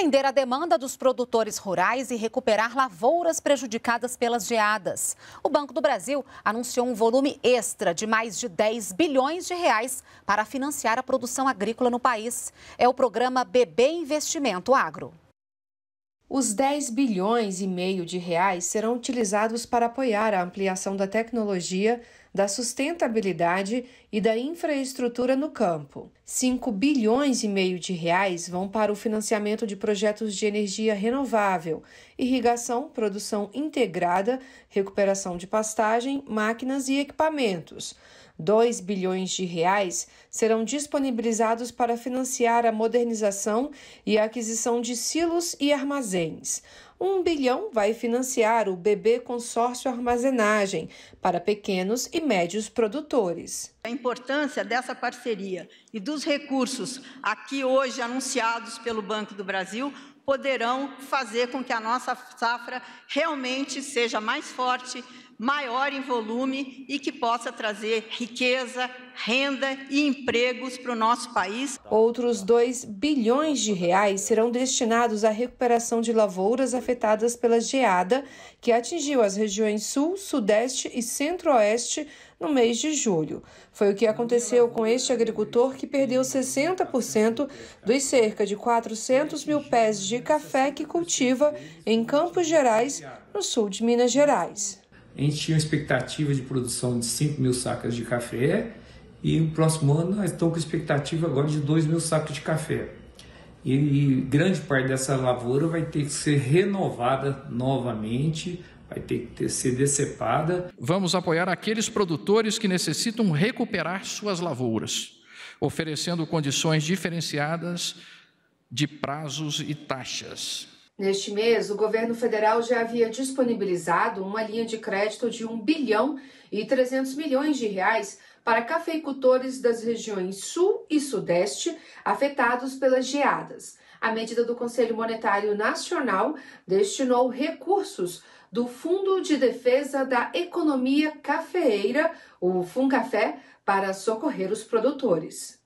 atender a demanda dos produtores rurais e recuperar lavouras prejudicadas pelas geadas. O Banco do Brasil anunciou um volume extra de mais de 10 bilhões de reais para financiar a produção agrícola no país. É o programa Bebê Investimento Agro. Os 10 bilhões e meio de reais serão utilizados para apoiar a ampliação da tecnologia da sustentabilidade e da infraestrutura no campo. 5 bilhões e meio de reais vão para o financiamento de projetos de energia renovável, irrigação, produção integrada, recuperação de pastagem, máquinas e equipamentos. 2 bilhões de reais serão disponibilizados para financiar a modernização e a aquisição de silos e armazéns um bilhão vai financiar o BB Consórcio Armazenagem para pequenos e médios produtores. A importância dessa parceria e dos recursos aqui hoje anunciados pelo Banco do Brasil poderão fazer com que a nossa safra realmente seja mais forte, maior em volume e que possa trazer riqueza, renda e empregos para o nosso país. Outros 2 bilhões de reais serão destinados à recuperação de lavouras afetadas pela geada que atingiu as regiões Sul, Sudeste e Centro-Oeste no mês de julho. Foi o que aconteceu com este agricultor que perdeu 60% dos cerca de 400 mil pés de café que cultiva em Campos Gerais, no sul de Minas Gerais. A gente tinha expectativa de produção de 5 mil sacas de café e no próximo ano nós estamos com expectativa agora de 2 mil sacos de café. E grande parte dessa lavoura vai ter que ser renovada novamente vai ter que ter, ser decepada. Vamos apoiar aqueles produtores que necessitam recuperar suas lavouras, oferecendo condições diferenciadas de prazos e taxas. Neste mês, o governo federal já havia disponibilizado uma linha de crédito de 1 bilhão e 300 milhões de reais para cafeicultores das regiões Sul e Sudeste afetados pelas geadas a medida do Conselho Monetário Nacional destinou recursos do Fundo de Defesa da Economia Cafeeira, o Funcafé, para socorrer os produtores.